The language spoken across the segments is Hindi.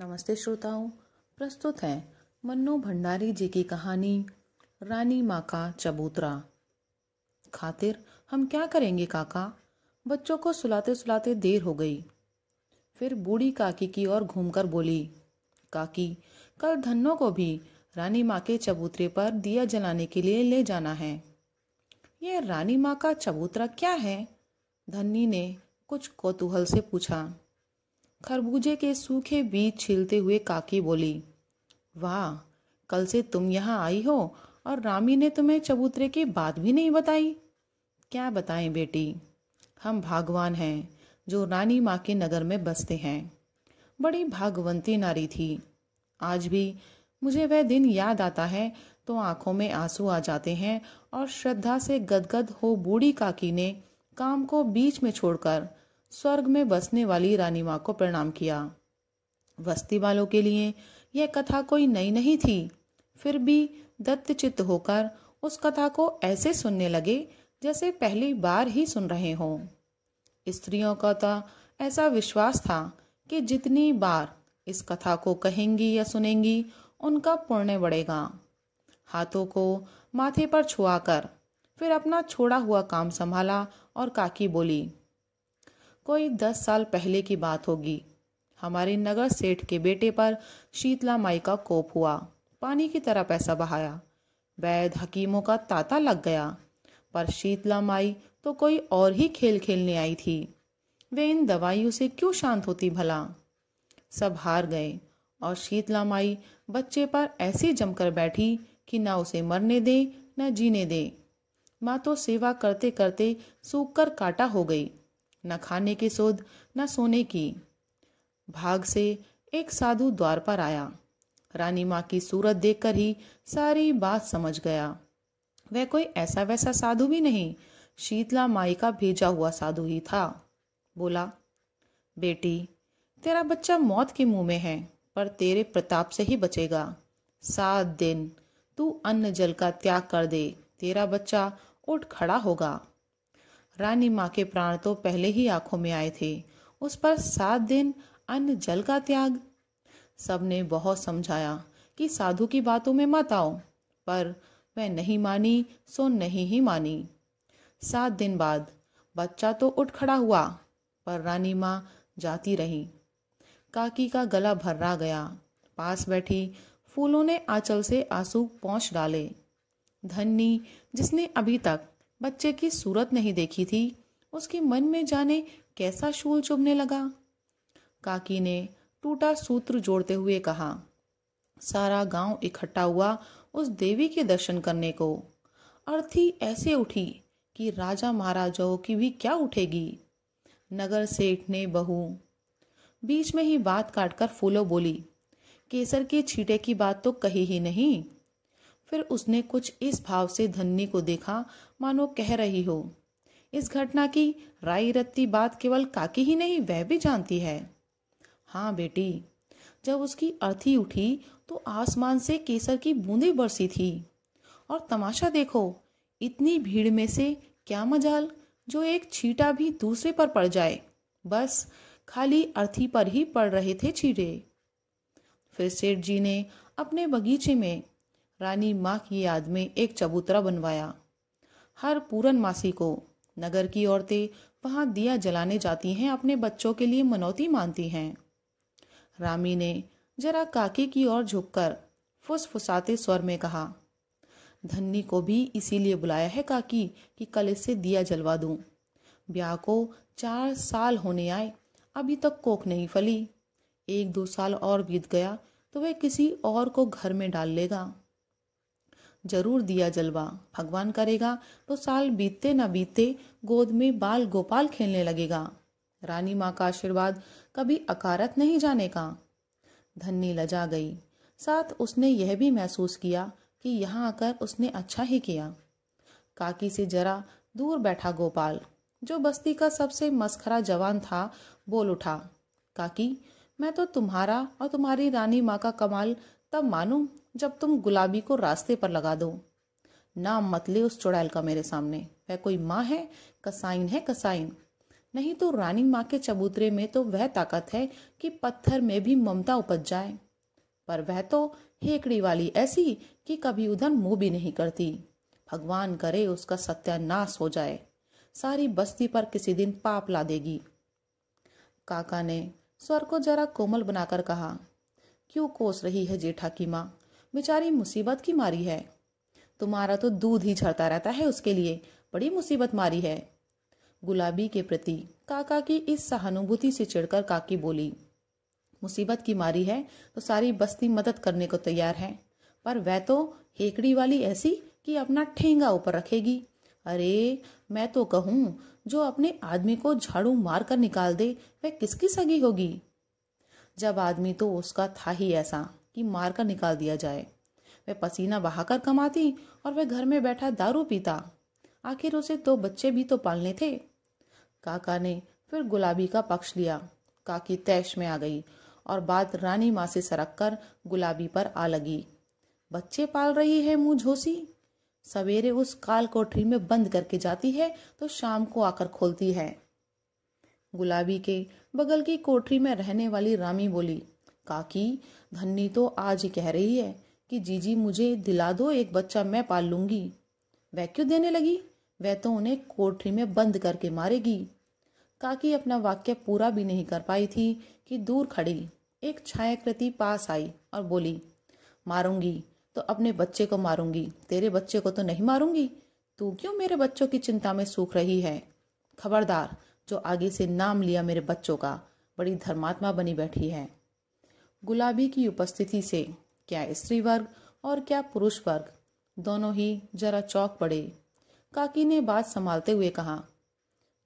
नमस्ते श्रोताओं प्रस्तुत है मन्नू भंडारी जी की कहानी रानी माँ का चबूतरा खातिर हम क्या करेंगे काका बच्चों को सुलाते सुलाते देर हो गई फिर बूढ़ी काकी की ओर घूमकर बोली काकी कल धनों को भी रानी माँ के चबूतरे पर दिया जलाने के लिए ले जाना है यह रानी माँ का चबूतरा क्या है धन्नी ने कुछ कौतूहल से पूछा खरबूजे के सूखे बीज छीलते हुए काकी बोली वाह कल से तुम यहाँ आई हो और रामी ने तुम्हें चबूतरे की बात भी नहीं बताई क्या बताएं बेटी हम भागवान हैं जो रानी माँ के नगर में बसते हैं बड़ी भागवंती नारी थी आज भी मुझे वह दिन याद आता है तो आंखों में आंसू आ जाते हैं और श्रद्धा से गदगद हो बूढ़ी काकी ने काम को बीच में छोड़कर स्वर्ग में बसने वाली रानी माँ को प्रणाम किया बस्ती वालों के लिए यह कथा कोई नई नहीं थी फिर भी दत्तचित्त होकर उस कथा को ऐसे सुनने लगे जैसे पहली बार ही सुन रहे हों स्त्रियों का तो ऐसा विश्वास था कि जितनी बार इस कथा को कहेंगी या सुनेंगी उनका पुण्य बढ़ेगा हाथों को माथे पर छुआकर फिर अपना छोड़ा हुआ काम संभाला और काकी बोली कोई दस साल पहले की बात होगी हमारे नगर सेठ के बेटे पर शीतला माई का कोप हुआ पानी की तरह पैसा बहाया वैद हकीमों का तांता लग गया पर शीतला माई तो कोई और ही खेल खेलने आई थी वे इन दवाइयों से क्यों शांत होती भला सब हार गए और शीतला माई बच्चे पर ऐसी जमकर बैठी कि ना उसे मरने दे न जीने दे माँ तो सेवा करते करते सूख कर काटा हो गई न खाने की सोध न सोने की भाग से एक साधु द्वार पर आया रानी माँ की सूरत देखकर ही सारी बात समझ गया वह कोई ऐसा वैसा साधु भी नहीं शीतला माई का भेजा हुआ साधु ही था बोला बेटी तेरा बच्चा मौत के मुंह में है पर तेरे प्रताप से ही बचेगा सात दिन तू अन्न जल का त्याग कर दे तेरा बच्चा उठ खड़ा होगा रानी माँ के प्राण तो पहले ही आंखों में आए थे उस पर सात दिन अन्न जल का त्याग सबने बहुत समझाया कि साधु की बातों में मत आओ पर मैं नहीं मानी सो नहीं ही मानी सात दिन बाद बच्चा तो उठ खड़ा हुआ पर रानी माँ जाती रही काकी का गला भर्रा गया पास बैठी फूलों ने आंचल से आंसू पहुँच डाले धन्नी जिसने अभी तक बच्चे की सूरत नहीं देखी थी उसके मन में जाने कैसा शूल चुभने लगा काकी ने टूटा सूत्र जोड़ते हुए कहा सारा गांव इकट्ठा हुआ उस देवी के दर्शन करने को अर्थी ऐसे उठी कि राजा महाराजाओं की भी क्या उठेगी नगर सेठ ने बहू बीच में ही बात काटकर फूलो बोली केसर के छीटे की बात तो कही ही नहीं फिर उसने कुछ इस भाव से धन्नी को देखा मानो कह रही हो इस घटना की राई रत्ती बात केवल काकी ही नहीं वह भी जानती है हाँ बेटी जब उसकी अर्थी उठी तो आसमान से केसर की बूंदे बरसी थी और तमाशा देखो इतनी भीड़ में से क्या मजाल जो एक छीटा भी दूसरे पर पड़ जाए बस खाली अर्थी पर ही पड़ रहे थे छीटे फिर सेठ जी ने अपने बगीचे में रानी माँ की याद में एक चबूतरा बनवाया हर पूरन मासी को नगर की औरतें वहाँ दिया जलाने जाती हैं अपने बच्चों के लिए मनौती मानती हैं रामी ने जरा काकी की ओर झुककर फुसफुसाते स्वर में कहा धन्नी को भी इसीलिए बुलाया है काकी कि कल इससे दिया जलवा दूं ब्याह को चार साल होने आए अभी तक कोख नहीं फली एक दो साल और बीत गया तो वह किसी और को घर में डाल लेगा जरूर दिया जलवा भगवान करेगा तो साल बीतते न बीतते गोद में बाल गोपाल खेलने लगेगा रानी माँ का आशीर्वाद कभी अकारत नहीं जाने का धन्नी लजा गई साथ उसने यह भी महसूस किया कि यहाँ आकर उसने अच्छा ही किया काकी से जरा दूर बैठा गोपाल जो बस्ती का सबसे मस्खरा जवान था बोल उठा काकी मैं तो तुम्हारा और तुम्हारी रानी माँ का कमाल तब मानूं जब तुम गुलाबी को रास्ते पर लगा दो ना मतले उस चुड़ैल का मेरे सामने वह कोई माँ है कसाइन है कसाइन नहीं तो रानी माँ के चबूतरे में तो वह ताकत है कि पत्थर में भी ममता उपज जाए पर वह तो हेकड़ी वाली ऐसी कि कभी उधर मुंह भी नहीं करती भगवान करे उसका सत्यानाश हो जाए सारी बस्ती पर किसी दिन पाप ला देगी काका ने स्वर को जरा कोमल बनाकर कहा क्यों कोस रही है जेठा की माँ बेचारी मुसीबत की मारी है तुम्हारा तो दूध ही झड़ता रहता है उसके लिए बड़ी मुसीबत मारी है गुलाबी के प्रति काका की इस सहानुभूति से चिड़कर काकी बोली मुसीबत की मारी है तो सारी बस्ती मदद करने को तैयार है पर वह तो हेकड़ी वाली ऐसी कि अपना ठेंगा ऊपर रखेगी अरे मैं तो कहूँ जो अपने आदमी को झाड़ू मार कर निकाल दे वह किसकी सगी होगी जब आदमी तो उसका था ही ऐसा कि मारकर निकाल दिया जाए वह पसीना बहाकर कमाती और वह घर में बैठा दारू पीता आखिर उसे दो बच्चे भी तो पालने थे काका ने फिर गुलाबी का पक्ष लिया काकी तैश में आ गई और बात रानी माँ से सरक कर गुलाबी पर आ लगी बच्चे पाल रही है मुँह झोसी सवेरे उस काल कोठरी में बंद करके जाती है तो शाम को आकर खोलती है गुलाबी के बगल की कोठरी में रहने वाली रामी बोली काकी धन्नी तो आज ही कह रही है कि जीजी मुझे दिला दो एक बच्चा मैं पाल लूंगी वह क्यों देने लगी वह तो उन्हें कोठरी में बंद करके मारेगी काकी अपना वाक्य पूरा भी नहीं कर पाई थी कि दूर खड़ी एक छायाकृति पास आई और बोली मारूंगी तो अपने बच्चे को मारूंगी तेरे बच्चे को तो नहीं मारूंगी तू क्यों मेरे बच्चों की चिंता में सूख रही है खबरदार जो आगे से नाम लिया मेरे बच्चों का बड़ी धर्मात्मा बनी बैठी है गुलाबी की उपस्थिति से क्या स्त्री वर्ग और क्या पुरुष वर्ग दोनों ही जरा चौक पड़े काकी ने बात संभालते हुए कहा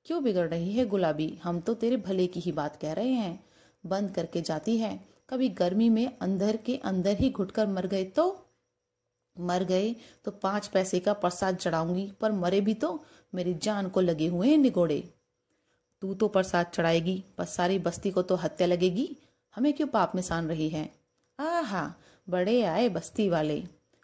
क्यों बिगड़ रही है गुलाबी हम तो तेरे भले की ही बात कह रहे हैं बंद करके जाती है कभी गर्मी में अंदर के अंदर ही घुटकर मर गए तो मर गए तो पांच पैसे का प्रसाद चढ़ाऊंगी पर मरे भी तो मेरी जान को लगे हुए हैं निगोड़े तू तो प्रसाद चढ़ाएगी पर सारी बस्ती को तो हत्या लगेगी हमें क्यों पाप में सान रही है आहा बड़े आए बस्ती वाले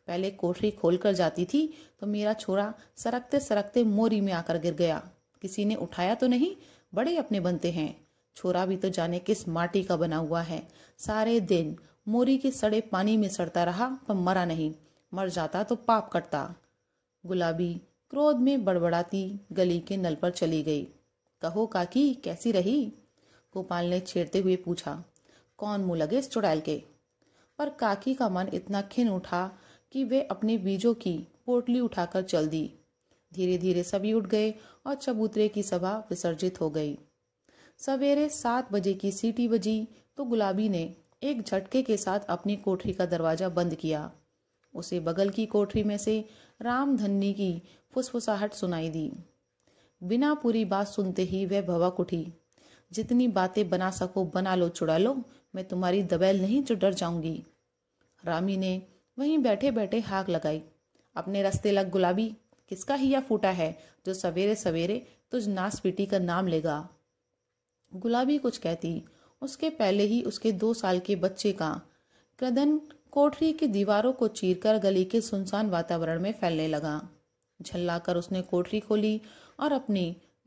पहले कोठरी खोल कर जाती थी तो मेरा छोरा सरकते सरकते मोरी में आकर गिर गया किसी ने उठाया तो नहीं बड़े अपने बनते हैं छोरा भी तो जाने किस माटी का बना हुआ है सारे दिन मोरी के सड़े पानी में सड़ता रहा पर मरा नहीं मर जाता तो पाप कटता गुलाबी क्रोध में बड़बड़ाती गली के नल पर चली गई कहो काकी कैसी रही गोपाल ने छेड़ते हुए पूछा कौन मुंह लगे इस चुड़ैल के पर काकी का मन इतना खिन उठा कि वे अपने बीजों की पोटली उठाकर चल दी धीरे धीरे सभी उठ गए और चबूतरे की सभा विसर्जित हो गई सवेरे सात बजे की सीटी बजी तो गुलाबी ने एक झटके के साथ अपनी कोठरी का दरवाजा बंद किया उसे बगल की कोठरी में से रामधन्नी की फुसफुसाहट सुनाई दी बिना पूरी बात सुनते ही वह भवक उठी जितनी बातें बना सको बना लो चुड़ा लो मैं तुम्हारी दबैल नहीं जो डर जाऊंगी रामी ने वहीं बैठे बैठे हाक लगाई अपने रास्ते लग गुलाबी किसका हिया फूटा है जो सवेरे सवेरे तुझ नास पीटी का नाम लेगा गुलाबी कुछ कहती उसके पहले ही उसके दो साल के बच्चे का क्रदन कोठरी की दीवारों को चीरकर गली के सुनसान वातावरण में फैलने लगा झल्लाकर उसने कोठरी खोली और अपनी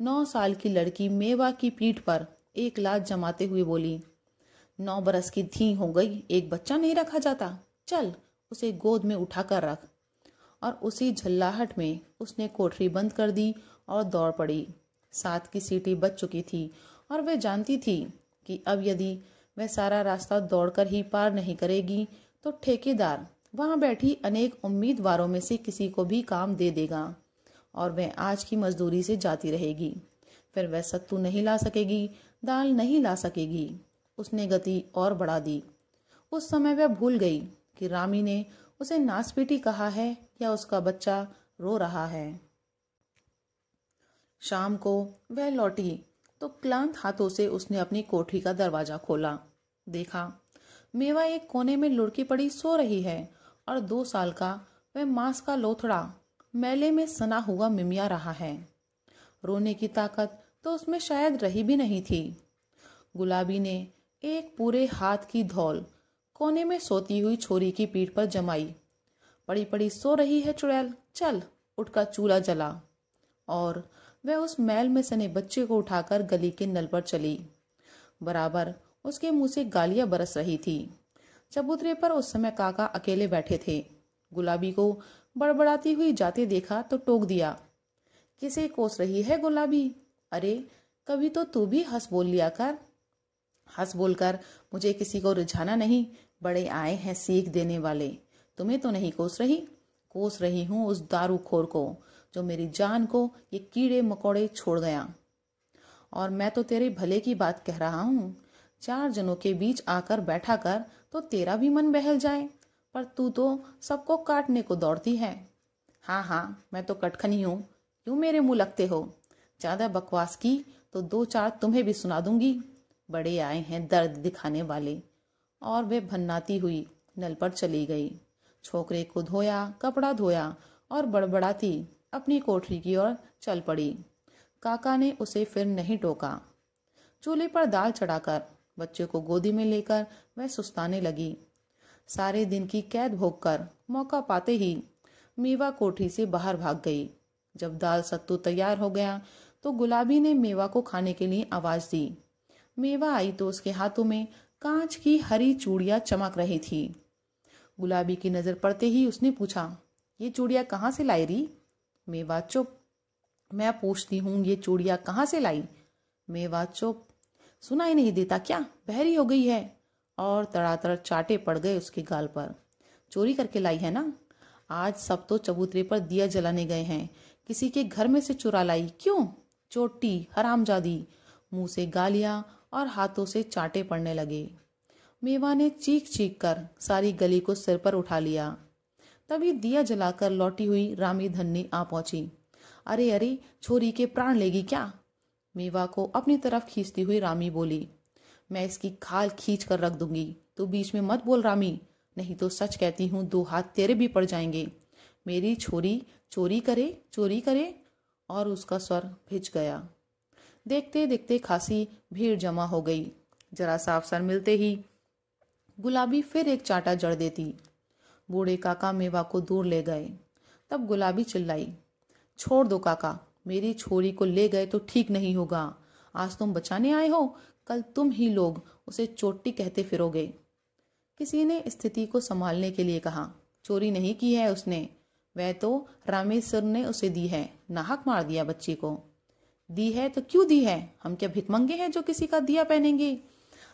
नौ साल की लड़की मेवा की पीठ पर एक लाद जमाते हुए बोली नौ बरस की थी हो गई एक बच्चा नहीं रखा जाता चल उसे गोद में उठाकर रख और उसी झल्लाहट में उसने कोठरी बंद कर दी और दौड़ पड़ी साथ की सीटी बच चुकी थी और वह जानती थी कि अब यदि वह सारा रास्ता दौड़कर ही पार नहीं करेगी तो ठेकेदार वहां बैठी अनेक उम्मीदवारों में से किसी को भी काम दे देगा और वह आज की मजदूरी से जाती रहेगी फिर वह सत्तू नहीं ला सकेगी दाल नहीं ला सकेगी उसने गति और बढ़ा दी उस समय वह भूल गई कि रामी ने उसे नासपीटी कहा है या उसका बच्चा रो रहा है शाम को वह लौटी तो क्लांत हाथों से उसने अपनी कोठरी का दरवाजा खोला देखा मेवा एक कोने में लुड़की पड़ी सो रही है और दो साल का वह मांस का लोथड़ा मेले में सना हुआ मिमिया रहा है रोने की ताकत तो उसमें शायद रही भी नहीं थी गुलाबी ने एक पूरे हाथ की धौल कोने में सोती हुई छोरी की पीठ पर जमाई पड़ी पड़ी सो रही है चुड़ैल चल उठकर चूल्हा जला और वह उस मैल में सने बच्चे को उठाकर गली के नल पर चली बराबर उसके मुंह से गालियां बरस रही थी चबूतरे पर उस समय काका अकेले बैठे थे गुलाबी को बड़बड़ाती हुई जाते देखा तो टोक दिया किसे कोस रही है गुलाबी अरे कभी तो तू भी हंस बोल लिया कर हंस बोलकर मुझे किसी को रिझाना नहीं बड़े आए हैं सीख देने वाले तुम्हें तो नहीं कोस रही कोस रही हूं उस दारूखोर को जो मेरी जान को ये कीड़े मकोड़े छोड़ गया और मैं तो तेरे भले की बात कह रहा हूँ चार जनों के बीच आकर बैठा कर तो तेरा भी मन बहल जाए पर तू तो सबको काटने को दौड़ती है हाँ हाँ मैं तो कटखनी हूँ क्यों मेरे मुंह लगते हो ज़्यादा बकवास की तो दो चार तुम्हें भी सुना दूंगी बड़े आए हैं दर्द दिखाने वाले और वे भन्नाती हुई नल पर चली गई छोकरे को धोया कपड़ा धोया और बड़बड़ाती अपनी कोठरी की ओर चल पड़ी काका ने उसे फिर नहीं टोका चूल्हे पर दाल चढ़ाकर बच्चे को गोदी में लेकर वह सुस्ताने लगी सारे दिन की कैद भोगकर मौका पाते ही मेवा कोठरी से बाहर भाग गई जब दाल सत्तू तैयार हो गया तो गुलाबी ने मेवा को खाने के लिए आवाज़ दी मेवा आई तो उसके हाथों में कांच की हरी चूड़िया चमक रही थी गुलाबी की नज़र पड़ते ही उसने पूछा ये चूड़िया कहाँ से लाई री मेवा चुप मैं पूछती हूँ ये चूड़िया कहाँ से लाई मेवा चुप सुनाई नहीं देता क्या बहरी हो गई है और तड़ातड़ चाटे पड़ गए उसके गाल पर चोरी करके लाई है ना आज सब तो चबूतरे पर दिया जलाने गए हैं किसी के घर में से चुरा लाई क्यों चोटी जादी मुंह से गालियां और हाथों से चाटे पड़ने लगे मेवा ने चीख चीख कर सारी गली को सिर पर उठा लिया तभी दिया जलाकर लौटी हुई रामी धन्नी आ पहुंची अरे अरे छोरी के प्राण लेगी क्या मेवा को अपनी तरफ खींचती हुई रामी बोली मैं इसकी खाल खींच कर रख दूंगी तो बीच में मत बोल रामी नहीं तो सच कहती हूँ दो हाथ तेरे भी पड़ जाएंगे मेरी छोरी चोरी करे चोरी करे और उसका स्वर भिज गया देखते देखते खासी भीड़ जमा हो गई जरा सा अवसर मिलते ही गुलाबी फिर एक चाटा जड़ देती बूढ़े काका मेवा को दूर ले गए तब गुलाबी चिल्लाई छोड़ दो काका मेरी छोरी को ले गए तो ठीक नहीं होगा आज तुम बचाने आए हो कल तुम ही लोग उसे चोटी कहते फिरोगे किसी ने स्थिति को संभालने के लिए कहा चोरी नहीं की है उसने वह तो रामेश्वर ने उसे दी है नाहक मार दिया बच्ची को दी है तो क्यों दी है हम क्या भिकमंगे हैं जो किसी का दिया पहनेंगे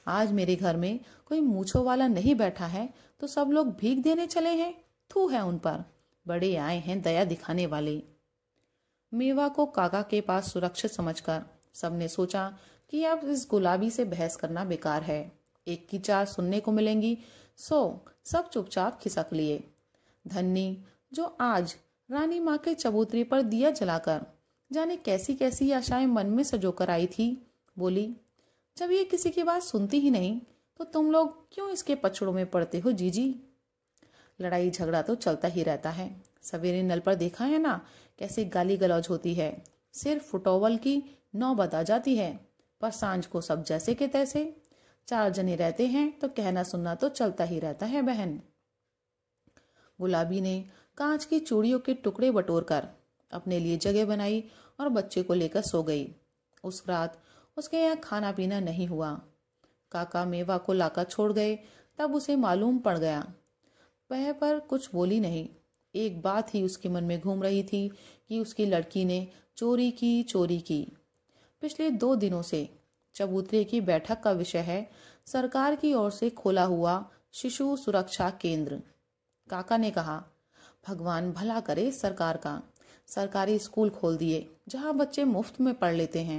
आज मेरे घर में कोई मूछो वाला नहीं बैठा है तो सब लोग भीख देने चले हैं थू है उन पर बड़े आए हैं दया दिखाने वाले मेवा को काका के पास सुरक्षित समझकर सबने सोचा कि अब इस गुलाबी से बहस करना बेकार है एक की चार सुनने को मिलेंगी सो सब चुपचाप खिसक लिए धन्नी जो आज रानी माँ के चबूतरी पर दिया जलाकर जाने कैसी कैसी आशाएं मन में सजो कर आई थी बोली जब ये किसी की बात सुनती ही नहीं तो तुम लोग क्यों इसके पछड़ों में पड़ते हो जीजी लड़ाई झगड़ा तो चलता ही रहता है सवेरे नल पर देखा है ना कैसे गाली गलौज होती है सिर्फ फुटोवल की नौ बता जाती है पर सांझ को सब जैसे के तैसे चार जने रहते हैं तो कहना सुनना तो चलता ही रहता है बहन गुलाबी ने कांच की चूड़ियों के टुकड़े बटोर कर अपने लिए जगह बनाई और बच्चे को लेकर सो गई उस रात उसके यहाँ खाना पीना नहीं हुआ काका मेवा को लाकर छोड़ गए तब उसे मालूम पड़ गया वह पर कुछ बोली नहीं एक बात ही उसके मन में घूम रही थी कि उसकी लड़की ने चोरी की चोरी की पिछले दो दिनों से चबूतरे की बैठक का विषय है सरकार की ओर से खोला हुआ शिशु सुरक्षा केंद्र काका ने कहा भगवान भला करे सरकार का सरकारी स्कूल खोल दिए जहां बच्चे मुफ्त में पढ़ लेते हैं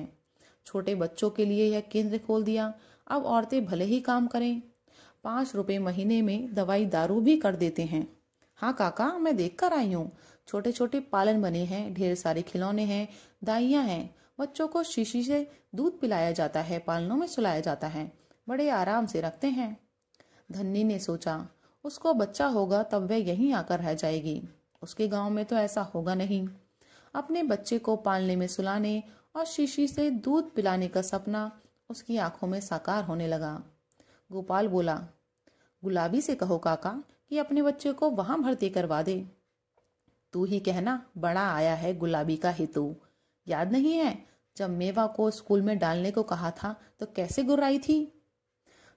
छोटे बच्चों के लिए यह केंद्र खोल दिया अब औरतें भले ही काम करें पाँच रुपये महीने में दवाई दारू भी कर देते हैं हाँ काका मैं देख कर आई हूँ छोटे छोटे पालन बने हैं ढेर सारे खिलौने हैं दाइयाँ हैं बच्चों को शीशी से दूध पिलाया जाता है पालनों में सुलाया जाता है बड़े आराम से रखते हैं धनी ने सोचा उसको बच्चा होगा तब वह यहीं आकर रह जाएगी उसके गांव में तो ऐसा होगा नहीं अपने बच्चे को पालने में सुलाने और शीशी से दूध पिलाने का सपना उसकी आंखों में साकार होने लगा गोपाल बोला गुलाबी से कहो काका कि अपने बच्चे को वहां भर्ती करवा दे तू ही कहना बड़ा आया है गुलाबी का हेतु याद नहीं है जब मेवा को स्कूल में डालने को कहा था तो कैसे गुर्राई थी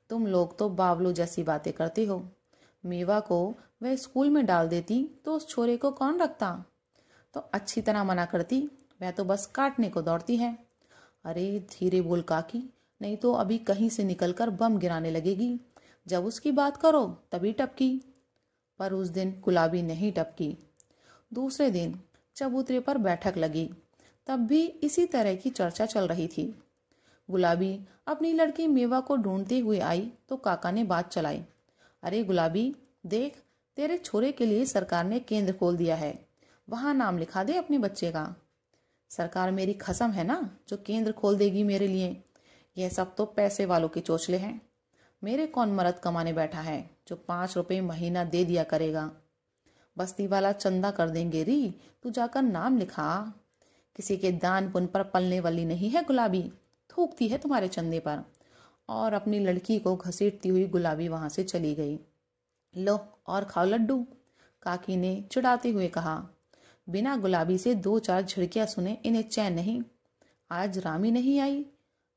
तुम लोग तो बावलो जैसी बातें करते हो मेवा को वह स्कूल में डाल देती तो उस छोरे को कौन रखता तो अच्छी तरह मना करती वह तो बस काटने को दौड़ती है अरे धीरे बोल काकी नहीं तो अभी कहीं से निकलकर बम गिराने लगेगी जब उसकी बात करो तभी टपकी पर उस दिन गुलाबी नहीं टपकी दूसरे दिन चबूतरे पर बैठक लगी तब भी इसी तरह की चर्चा चल रही थी गुलाबी अपनी लड़की मेवा को ढूंढते हुए आई तो काका ने बात चलाई अरे गुलाबी देख तेरे छोरे के लिए सरकार ने केंद्र खोल दिया है वहाँ नाम लिखा दे अपने बच्चे का सरकार मेरी खसम है ना जो केंद्र खोल देगी मेरे लिए यह सब तो पैसे वालों के चोचले हैं मेरे कौन मरद कमाने बैठा है जो पाँच रुपये महीना दे दिया करेगा बस्ती वाला चंदा कर देंगे री तू जाकर नाम लिखा किसी के दान पुन पर पलने वाली नहीं है गुलाबी थूकती है तुम्हारे चंदे पर और अपनी लड़की को घसीटती हुई गुलाबी वहां से चली गई लो और खाओ लड्डू काकी ने चुड़ाते हुए कहा बिना गुलाबी से दो चार झिड़कियां सुने इन्हें चैन नहीं आज रामी नहीं आई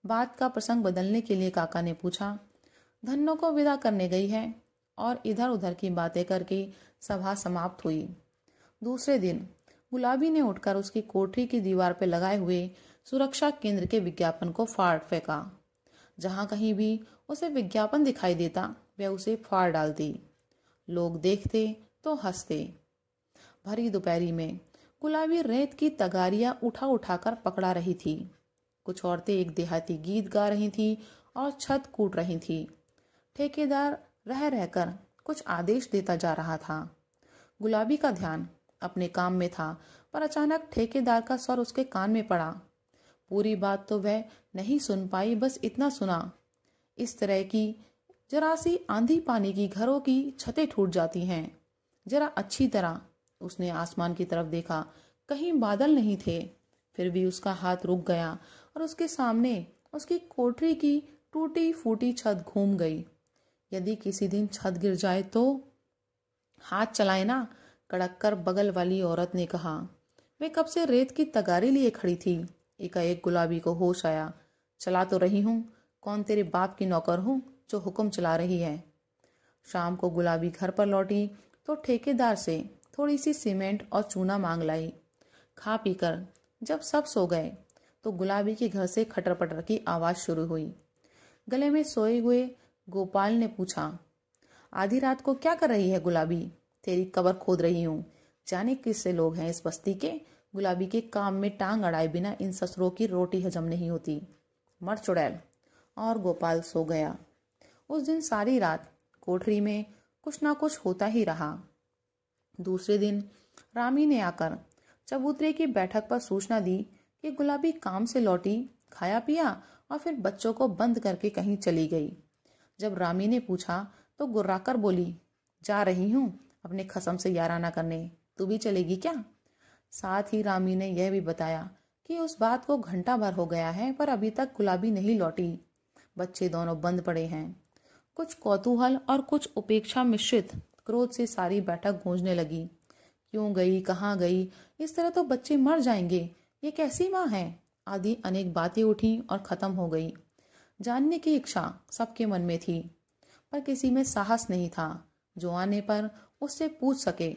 बात का प्रसंग बदलने के लिए काका ने पूछा धन्नो को विदा करने गई है और इधर उधर की बातें करके सभा समाप्त हुई दूसरे दिन गुलाबी ने उठकर उसकी कोठरी की दीवार पर लगाए हुए सुरक्षा केंद्र के विज्ञापन को फाड़ फेंका जहां कहीं भी उसे विज्ञापन दिखाई देता वह उसे फाड़ डालती लोग देखते तो हंसते भरी दोपहरी में गुलाबी रेत की तगारियां उठा उठाकर पकड़ा रही थी कुछ औरतें एक देहाती गीत गा रही थीं और छत कूट रही थीं ठेकेदार रह रहकर कुछ आदेश देता जा रहा था गुलाबी का ध्यान अपने काम में था पर अचानक ठेकेदार का स्वर उसके कान में पड़ा पूरी बात तो वह नहीं सुन पाई बस इतना सुना इस तरह की जरा सी आंधी पानी की घरों की छतें टूट जाती हैं जरा अच्छी तरह उसने आसमान की तरफ देखा कहीं बादल नहीं थे फिर भी उसका हाथ रुक गया और उसके सामने उसकी कोठरी की टूटी फूटी छत घूम गई यदि किसी दिन छत गिर जाए तो हाथ चलाए ना कड़क कर बगल वाली औरत ने कहा वे कब से रेत की तगारी लिए खड़ी थी एकाएक गुलाबी को होश आया चला तो रही हूँ कौन तेरे बाप की नौकर हूँ जो हुक्म चला रही है शाम को गुलाबी घर पर लौटी तो ठेकेदार से थोड़ी सी सीमेंट और चूना मांग लाई खा पीकर जब सब सो गए तो गुलाबी के घर से खटर पटर की आवाज़ शुरू हुई गले में सोए हुए गोपाल ने पूछा आधी रात को क्या कर रही है गुलाबी तेरी कबर खोद रही हूँ जाने किससे लोग हैं इस बस्ती के गुलाबी के काम में टांग अड़ाए बिना इन ससुरों की रोटी हजम नहीं होती मर चुड़ैल और गोपाल सो गया उस दिन सारी रात कोठरी में कुछ ना कुछ होता ही रहा दूसरे दिन रामी ने आकर चबूतरे की बैठक पर सूचना दी कि गुलाबी काम से लौटी खाया पिया और फिर बच्चों को बंद करके कहीं चली गई जब रामी ने पूछा तो गुर्राकर बोली जा रही हूँ अपने खसम से याराना करने तू भी चलेगी क्या साथ ही रामी ने यह भी बताया कि उस बात को घंटा भर हो गया है पर अभी तक गुलाबी नहीं लौटी बच्चे दोनों बंद पड़े हैं कुछ कौतूहल और कुछ उपेक्षा मिश्रित क्रोध से सारी बैठक गूंजने लगी क्यों गई कहाँ गई इस तरह तो बच्चे मर जाएंगे ये कैसी माँ है आदि अनेक बातें उठी और ख़त्म हो गई जानने की इच्छा सबके मन में थी पर किसी में साहस नहीं था जो आने पर उससे पूछ सके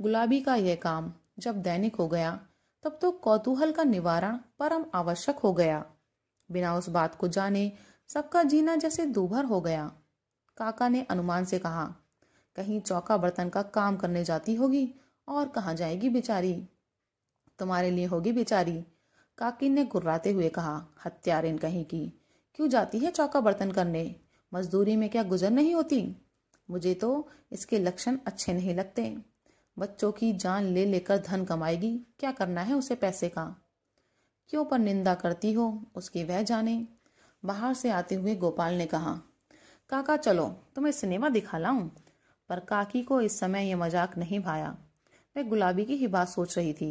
गुलाबी का यह काम जब दैनिक हो गया तब तो कौतूहल का निवारण परम आवश्यक हो गया बिना उस बात को जाने सबका जीना जैसे दूभर हो गया काका ने अनुमान से कहा कहीं चौका बर्तन का काम करने जाती होगी और कहाँ जाएगी बेचारी तुम्हारे लिए होगी बेचारी काकी ने गुर्राते हुए कहा हत्यारिन कहीं की क्यों जाती है चौका बर्तन करने मजदूरी में क्या गुजर नहीं होती मुझे तो इसके लक्षण अच्छे नहीं लगते बच्चों की जान ले लेकर धन कमाएगी क्या करना है उसे पैसे का क्यों पर निंदा करती हो उसकी वह जाने बाहर से आते हुए गोपाल ने कहा काका चलो तुम्हें सिनेमा दिखा लाऊं पर काकी को इस समय यह मजाक नहीं भाया वह गुलाबी की ही बात सोच रही थी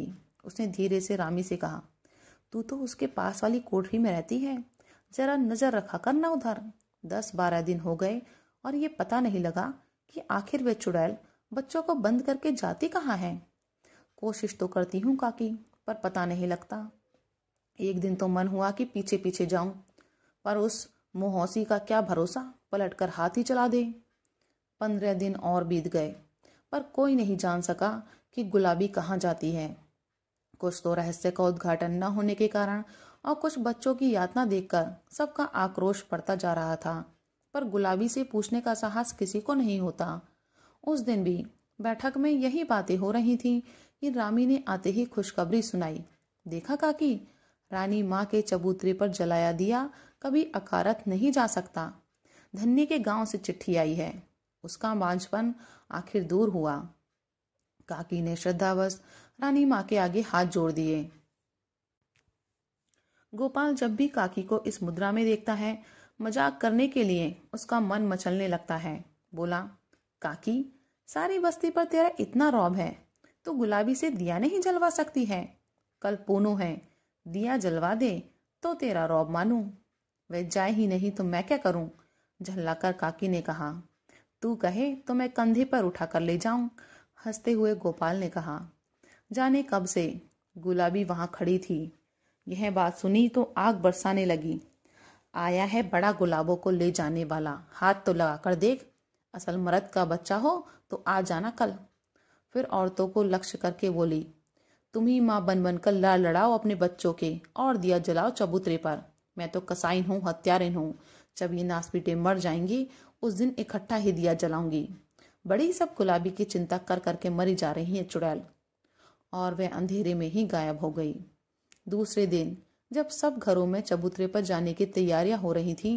उसने धीरे से रामी से कहा तू तो उसके पास वाली कोठरी में रहती है जरा नजर रखा कर उधर दस बारह दिन हो गए और ये पता नहीं लगा कि आखिर वे चुड़ैल बच्चों को बंद करके जाती कहाँ है कोशिश तो करती हूँ काकी पर पता नहीं लगता एक दिन तो मन हुआ कि पीछे पीछे जाऊं पर उस मोहसी का क्या भरोसा पलटकर हाथ ही चला दे पंद्रह दिन और बीत गए पर कोई नहीं जान सका कि गुलाबी कहाँ जाती है कुछ तो रहस्य का उद्घाटन न होने के कारण और कुछ बच्चों की यातना देखकर सबका आक्रोश पड़ता जा रहा था पर गुलाबी से पूछने का साहस किसी को नहीं होता उस दिन भी बैठक में यही बातें हो रही थीं कि रामी ने आते ही खुशखबरी सुनाई देखा काकी रानी माँ के चबूतरे पर जलाया दिया कभी अकारत नहीं जा सकता धन्नी के गांव से चिट्ठी आई है उसका बांझपन आखिर दूर हुआ काकी ने श्रद्धावश रानी माँ के आगे हाथ जोड़ दिए गोपाल जब भी काकी को इस मुद्रा में देखता है मजाक करने के लिए उसका मन मचलने लगता है बोला काकी सारी बस्ती पर तेरा इतना रौब है तो गुलाबी से दिया नहीं जलवा सकती है कल पोनो है दिया जलवा दे तो तेरा रौब मानू वह जाए ही नहीं तो मैं क्या करूं झल्लाकर काकी ने कहा तू कहे तो मैं कंधे पर उठा कर ले जाऊं हंसते हुए गोपाल ने कहा जाने कब से गुलाबी वहां खड़ी थी यह बात सुनी तो आग बरसाने लगी आया है बड़ा गुलाबों को ले जाने वाला हाथ तो लगा कर देख असल मरद का बच्चा हो तो आ जाना कल फिर औरतों को लक्ष्य करके बोली तुम ही माँ बन बनकर लड़ लड़ाओ अपने बच्चों के और दिया जलाओ चबूतरे पर मैं तो कसाइन हूँ हत्यारिन हूँ जब ये नासपीटें मर जाएंगी उस दिन इकट्ठा ही दिया जलाऊंगी बड़ी सब गुलाबी की चिंता कर करके मरी जा रही है चुड़ैल और वह अंधेरे में ही गायब हो गई दूसरे दिन जब सब घरों में चबूतरे पर जाने की तैयारियां हो रही थी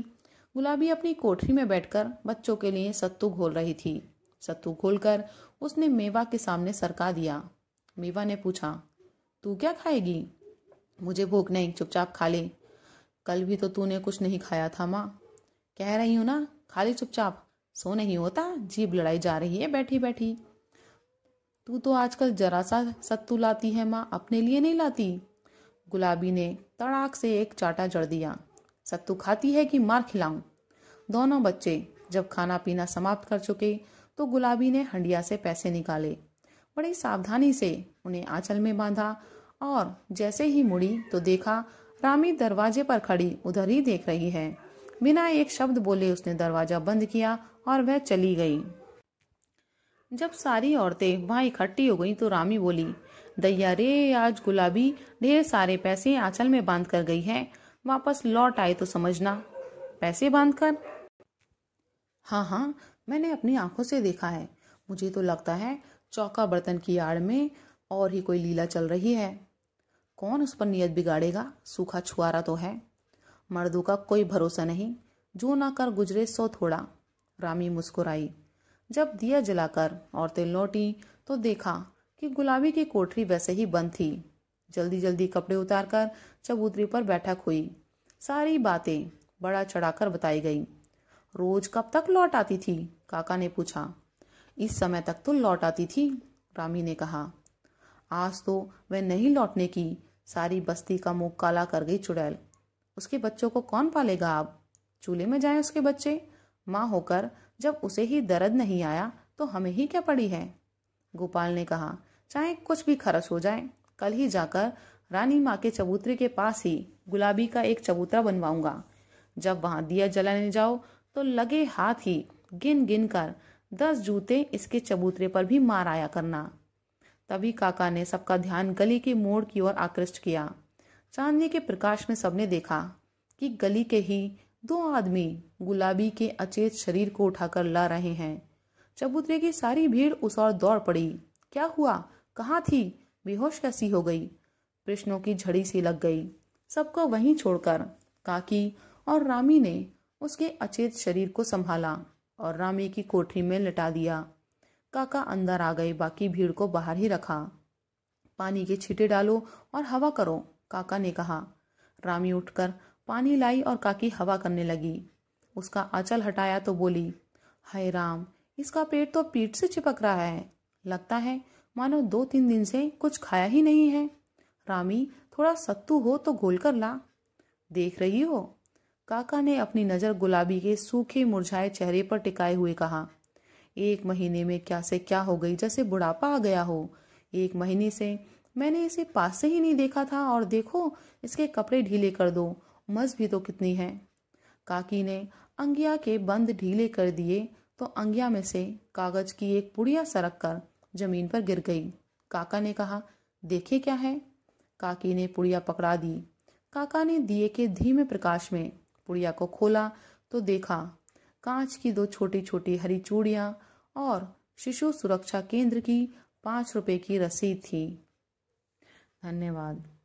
गुलाबी अपनी कोठरी में बैठकर बच्चों के लिए सत्तू घोल रही थी सत्तू घोलकर उसने मेवा के सामने सरका दिया मेवा ने पूछा तू क्या खाएगी मुझे भूख नहीं चुपचाप खा ले कल भी तो तूने कुछ नहीं खाया था माँ कह रही हूं ना खाली चुपचाप सो नहीं होता जीभ लड़ाई जा रही है बैठी बैठी तू तो आजकल जरा सा सत्तू लाती है माँ अपने लिए नहीं लाती गुलाबी ने तड़ाक से एक चाटा जड़ दिया सत्तू खाती है कि मार खिलाऊं दोनों बच्चे जब खाना पीना समाप्त कर चुके तो गुलाबी ने हंडिया से पैसे निकाले बड़ी सावधानी से उन्हें आंचल में बांधा और जैसे ही मुड़ी तो देखा रामी दरवाजे पर खड़ी उधर ही देख रही है बिना एक शब्द बोले उसने दरवाजा बंद किया और वह चली गई जब सारी औरतें वहां इकट्ठी हो गईं तो रामी बोली दैया रे आज गुलाबी ढेर सारे पैसे आंचल में बांध कर गई है वापस लौट आए तो समझना पैसे बांध कर हाँ हाँ मैंने अपनी आंखों से देखा है मुझे तो लगता है चौका बर्तन की आड़ में और ही कोई लीला चल रही है कौन उस पर नियत बिगाड़ेगा सूखा छुआरा तो है मर्दों का कोई भरोसा नहीं जो ना कर गुजरे सो थोड़ा रामी मुस्कुराई जब दिया जलाकर औरतें लौटी तो देखा कि गुलाबी की कोठरी वैसे ही बंद थी जल्दी जल्दी कपड़े उतारकर चबूतरी पर बैठक हुई सारी बातें बड़ा चढ़ाकर बताई गई रोज कब तक लौट आती थी काका ने पूछा इस समय तक तो लौट आती थी रामी ने कहा आज तो वह नहीं लौटने की सारी बस्ती का मुंह काला कर गई चुड़ैल उसके बच्चों को कौन पालेगा अब चूल्हे में जाए उसके बच्चे माँ होकर जब उसे ही दर्द नहीं आया तो हमें ही क्या पड़ी है गोपाल ने कहा चाहे कुछ भी खर्च हो जाए कल ही जाकर रानी माँ के चबूतरे के पास ही गुलाबी का एक चबूतरा बनवाऊंगा जब वहां दिया जलाने जाओ तो लगे हाथ ही गिन गिन कर दस जूते इसके चबूतरे पर भी मार आया करना तभी काका ने सबका ध्यान गली के मोड़ की ओर आकृष्ट किया चांदनी के प्रकाश में सबने देखा कि गली के ही दो आदमी गुलाबी के अचेत शरीर को उठाकर ला रहे हैं चबूतरे की सारी भीड़ उस और दौड़ पड़ी क्या हुआ कहाँ थी बेहोश कैसी हो गई प्रश्नों की झड़ी सी लग गई सबको वहीं छोड़कर काकी और रामी ने उसके अचेत शरीर को संभाला और रामी की कोठरी में लटा दिया काका अंदर आ गए बाकी भीड़ को बाहर ही रखा पानी के छीटे डालो और हवा करो काका ने कहा रामी उठकर पानी लाई और काकी हवा करने लगी उसका आंचल हटाया तो बोली हाय राम इसका पेट तो पीठ से चिपक रहा है लगता है मानो दो तीन दिन से कुछ खाया ही नहीं है रामी थोड़ा सत्तू हो तो घोल कर ला देख रही हो काका ने अपनी नज़र गुलाबी के सूखे मुरझाए चेहरे पर टिकाए हुए कहा एक महीने में क्या से क्या हो गई जैसे बुढ़ापा आ गया हो एक महीने से मैंने इसे पास से ही नहीं देखा था और देखो इसके कपड़े ढीले कर दो मज भी तो कितनी है काकी ने अंगिया के बंद ढीले कर दिए तो अंगिया में से कागज की एक पुड़िया सरक कर जमीन पर गिर गई काका ने कहा देखे क्या है काकी ने पुड़िया पकड़ा दी काका ने दिए के धीमे प्रकाश में पुड़िया को खोला तो देखा कांच की दो छोटी छोटी हरी चूड़ियाँ और शिशु सुरक्षा केंद्र की पाँच रुपए की रसीद थी धन्यवाद